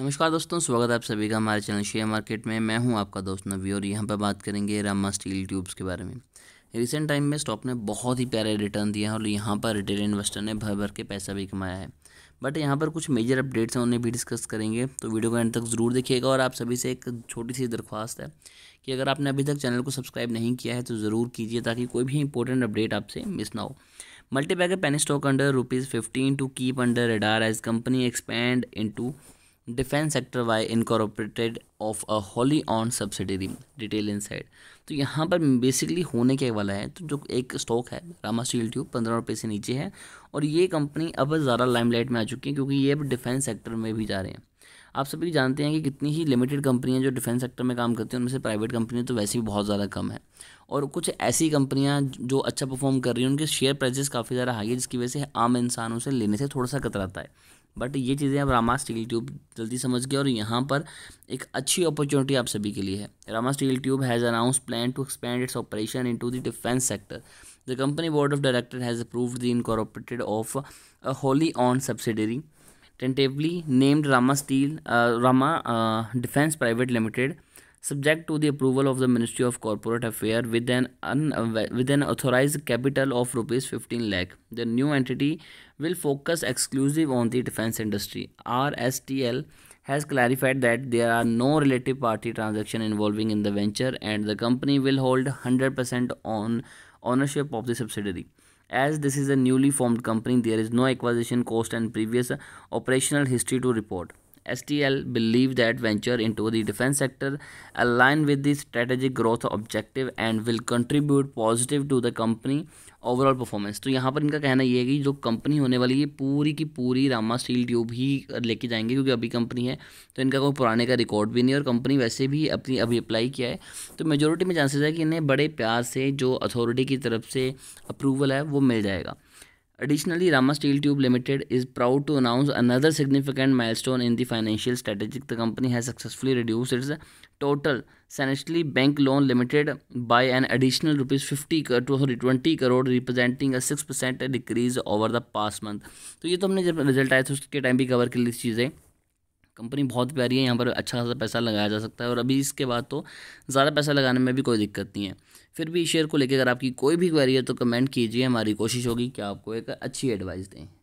नमस्कार दोस्तों स्वागत है आप सभी का हमारे चैनल शेयर मार्केट में मैं हूं आपका दोस्त नवी और यहां पर बात करेंगे रामा स्टील ट्यूब्स के बारे में रिसेंट टाइम में स्टॉक ने बहुत ही प्यारे रिटर्न दिए हैं और यहाँ पर रिटेल इन्वेस्टर ने भर भर के पैसा भी कमाया है बट यहाँ पर कुछ मेजर अपडेट्स हैं उन्हें भी डिस्कस करेंगे तो वीडियो को एंड तक ज़रूर देखिएगा और आप सभी से एक छोटी सी दरख्वास्त है कि अगर आपने अभी तक चैनल को सब्सक्राइब नहीं किया है तो ज़रूर कीजिए ताकि कोई भी इंपॉर्टेंट अपडेट आपसे मिस ना हो multibagger penny stock under rupees fifteen to keep under radar as company expand into defence sector via incorporated of a wholly owned subsidiary detail side तो यहाँ पर बेसिकली होने क्या वाला है तो जो एक स्टॉक है रामा स्टील ट्यूब पंद्रह रुपये से नीचे है और ये कंपनी अब ज़्यादा लाइमलाइट में आ चुकी है क्योंकि ये अब डिफेंस सेक्टर में भी जा रहे हैं आप सभी जानते हैं कि कितनी ही लिमिटेड कंपनियां जो डिफेंस सेक्टर में काम करती हैं उनमें से प्राइवेट कंपनियां तो वैसे भी बहुत ज़्यादा कम है और कुछ ऐसी कंपनियां जो अच्छा परफॉर्म कर रही हैं उनके शेयर प्राइसेस काफ़ी ज़्यादा हाई है जिसकी वजह से आम इंसानों से लेने से थोड़ा सा कतराता है बट ये चीज़ें आप रामा स्टील ट्यूब जल्दी समझ गए और यहाँ पर एक अच्छी अपॉर्चुनिटी आप सभी के लिए है Rama steel tube has announce plan to expand its operation into the defence sector the company board of director has approve the incorporated of a wholly owned subsidiary tentatively named Rama steel Rama defence private limited subject to the approval of the Ministry of Corporate Affairs with an, with an authorized capital of rupees 15 lakh. The new entity will focus exclusive on the defense industry. RSTL has clarified that there are no related party transaction involving in the venture and the company will hold 100% on ownership of the subsidiary. As this is a newly formed company, there is no acquisition cost and previous operational history to report. STL believe that venture into the defense sector align with the strategic growth objective and will contribute positive to the company overall performance तो यहाँ पर इनका कहना ये है कि जो company होने वाली है पूरी की पूरी रामा स्टील ट्यूब ही लेके जाएंगे क्योंकि अभी कंपनी है तो इनका कोई पुराने का रिकॉर्ड भी नहीं है और कंपनी वैसे भी अपनी अभी अप्लाई किया है तो मेजोरिटी में चांसेस है कि इन्हें बड़े प्यार से जो अथॉरिटी की तरफ से अप्रूवल है वो मिल जाएगा Additionally, Rama Steel Tube Limited is proud to announce another significant milestone in the financial strategy. The company has successfully reduced its total Sanitary Bank loan limited by an additional rupees 50 sorry 20 crore representing a 6% decrease over the past month. तो ये तो हमने जब result आया था उसके time भी cover कर ली चीज़ें कंपनी बहुत प्यारी है यहाँ पर अच्छा खासा पैसा लगाया जा सकता है और अभी इसके बाद तो ज़्यादा पैसा लगाने में भी कोई दिक्कत नहीं है फिर भी शेयर को लेकर अगर आपकी कोई भी क्वेरी है तो कमेंट कीजिए हमारी कोशिश होगी कि आपको एक अच्छी एडवाइस दें